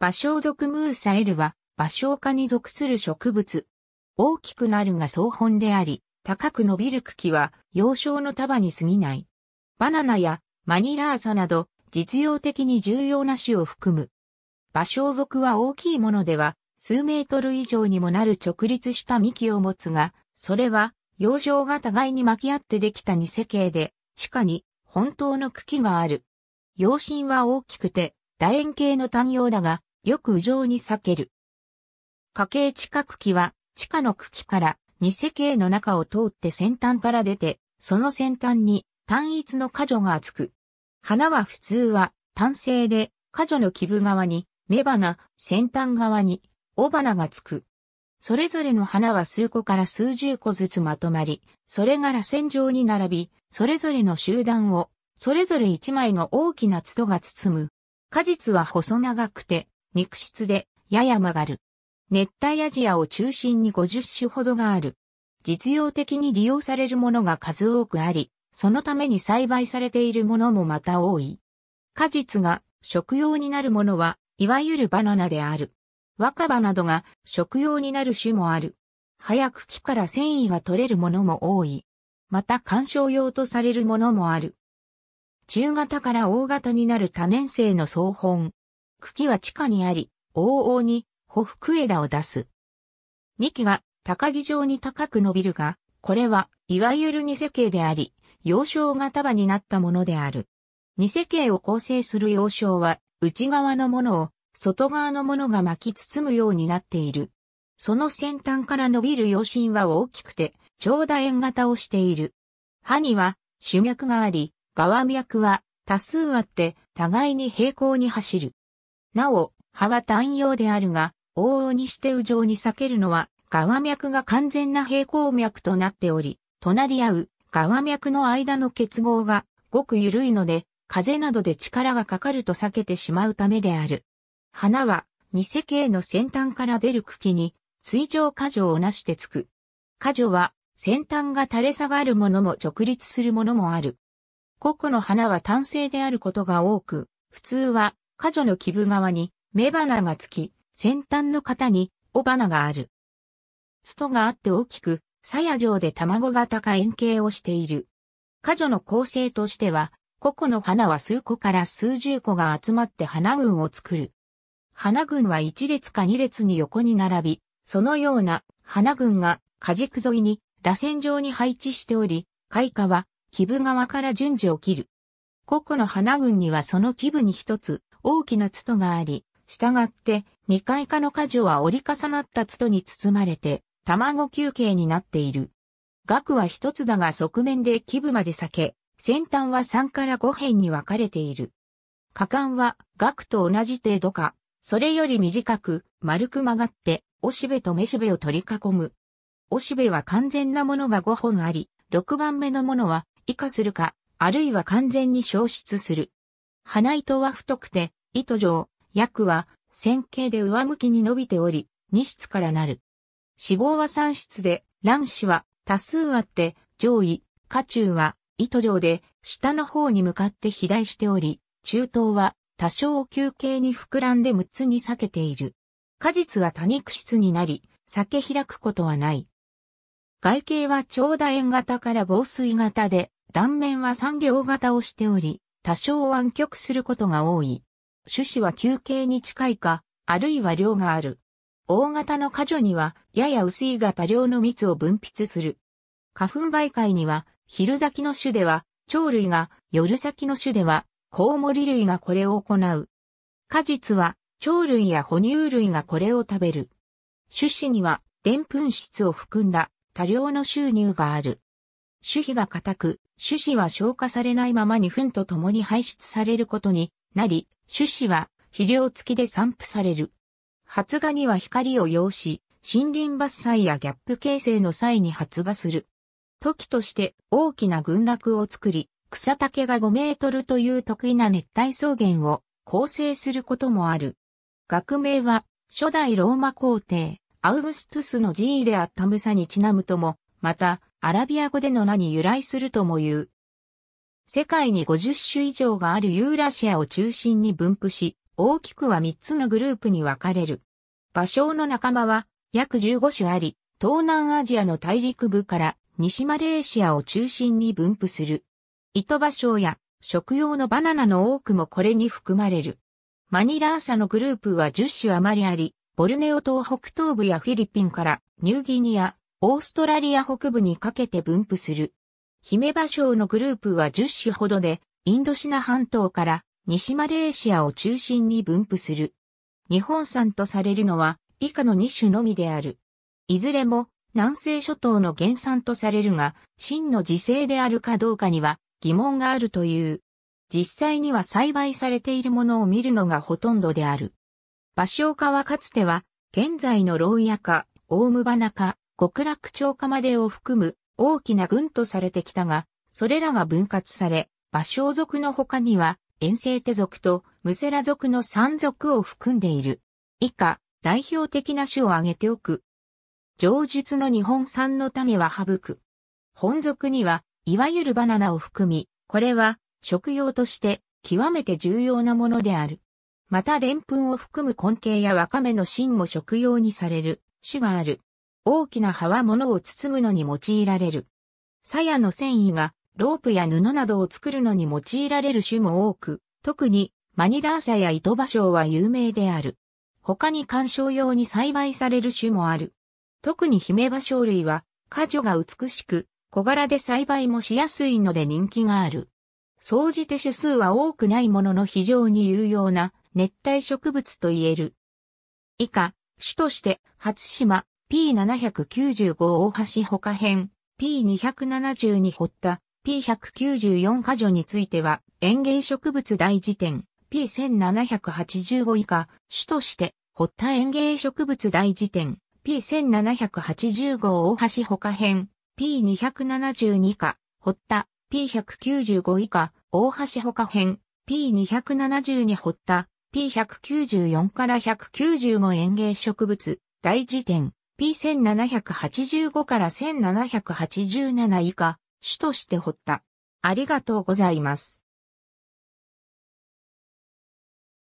芭蕉属ムーサエルは、芭蕉科に属する植物。大きくなるが草本であり、高く伸びる茎は、幼少の束に過ぎない。バナナやマニラーサなど、実用的に重要な種を含む。芭蕉属は大きいものでは、数メートル以上にもなる直立した幹を持つが、それは、幼少が互いに巻き合ってできた偽形で、地下に本当の茎がある。葉身は大きくて、楕円形の単葉だが、よく右上に避ける。家系地下茎は、地下の茎から偽形の中を通って先端から出て、その先端に単一の果女がつく。花は普通は単性で、果女の基部側に、雌花、先端側に、雄花がつく。それぞれの花は数個から数十個ずつまとまり、それが螺旋状に並び、それぞれの集団を、それぞれ一枚の大きな角が包む。果実は細長くて、肉質で、やや曲がる。熱帯アジアを中心に50種ほどがある。実用的に利用されるものが数多くあり、そのために栽培されているものもまた多い。果実が食用になるものは、いわゆるバナナである。若葉などが食用になる種もある。早く木から繊維が取れるものも多い。また観賞用とされるものもある。中型から大型になる多年生の草本、茎は地下にあり、往々に、ほふく枝を出す。幹が高木状に高く伸びるが、これは、いわゆる二世形であり、幼少が束になったものである。二世形を構成する幼少は、内側のものを、外側のものが巻き包むようになっている。その先端から伸びる幼心は大きくて、長楕円型をしている。歯には、主脈があり、側脈は多数あって、互いに平行に走る。なお、葉は単葉であるが、往々にして右上に裂けるのは、側脈が完全な平行脈となっており、隣り合う側脈の間の結合がごく緩いので、風などで力がかかると避けてしまうためである。花は、偽系の先端から出る茎に、水上果樹をなしてつく。果樹は、先端が垂れ下がるものも直立するものもある。個々の花は単性であることが多く、普通は花女の基部側に、目花がつき、先端の型に、尾花がある。ストがあって大きく、鞘状で卵型か円形をしている。花女の構成としては、個々の花は数個から数十個が集まって花群を作る。花群は一列か二列に横に並び、そのような花群が果軸沿いに螺旋状に配置しており、開花は基部側から順次起きる。個々の花群にはその基部に一つ大きな筒があり、従って未開花の果樹は折り重なった筒に包まれて、卵球形になっている。額は一つだが側面で基部まで裂け、先端は3から5辺に分かれている。果敢は額と同じ程度か、それより短く、丸く曲がって、おしべとめしべを取り囲む。おしべは完全なものが5本あり、6番目のものは、以下するか、あるいは完全に消失する。花糸は太くて、糸状、薬は線形で上向きに伸びており、2質からなる。脂肪は3質で、卵子は多数あって、上位、下中は糸状で下の方に向かって肥大しており、中等は多少球形に膨らんで6つに裂けている。果実は多肉質になり、裂け開くことはない。外形は長楕円型から防水型で、断面は三両型をしており、多少湾曲することが多い。種子は球形に近いか、あるいは量がある。大型の果樹には、やや薄いが多量の蜜を分泌する。花粉媒介には、昼咲きの種では、鳥類が、夜咲きの種では、コウモリ類がこれを行う。果実は、鳥類や哺乳類がこれを食べる。種子には、でんぷん質を含んだ多量の収入がある。種皮が硬く、種子は消化されないままに糞と共に排出されることになり、種子は肥料付きで散布される。発芽には光を要し、森林伐採やギャップ形成の際に発芽する。時として大きな群落を作り、草丈が5メートルという得意な熱帯草原を構成することもある。学名は初代ローマ皇帝アウグストゥスの寺位であったムサにちなむとも、またアラビア語での名に由来するとも言う。世界に50種以上があるユーラシアを中心に分布し、大きくは3つのグループに分かれる。芭蕉の仲間は約15種あり、東南アジアの大陸部から西マレーシアを中心に分布する。糸芭蕉や食用のバナナの多くもこれに含まれる。マニラーサのグループは10種余りあり、ボルネオ島北東部やフィリピンからニューギニア、オーストラリア北部にかけて分布する。姫ョ省のグループは10種ほどで、インドシナ半島から西マレーシアを中心に分布する。日本産とされるのは以下の2種のみである。いずれも南西諸島の原産とされるが、真の自生であるかどうかには疑問があるという。実際には栽培されているものを見るのがほとんどである。芭蕉化はかつては、現在の牢屋化、ムバナ化、極楽町化までを含む大きな軍とされてきたが、それらが分割され、芭蕉族の他には、遠征手族とムセラ族の三族を含んでいる。以下、代表的な種を挙げておく。上述の日本産の種は省く。本族には、いわゆるバナナを含み、これは、食用として、極めて重要なものである。また、澱粉を含む根茎やわかめの芯も食用にされる、種がある。大きな葉は物を包むのに用いられる。鞘の繊維がロープや布などを作るのに用いられる種も多く、特にマニラーサや糸芭蕉は有名である。他に観賞用に栽培される種もある。特に姫芭蕉類は、果樹が美しく、小柄で栽培もしやすいので人気がある。総じて種数は多くないものの非常に有用な熱帯植物と言える。以下、種として、初島、P795 大橋ほか編、P272 った、P194 箇所については、園芸植物大辞典、P1785 以下、主として、掘った園芸植物大辞典、P1785 大橋ほか編、P272 以下、掘った、P195 以下、大橋ほか編、P272 った、P194 から195園芸植物、大辞典、P1785 から1787以下、主として掘った。ありがとうございます。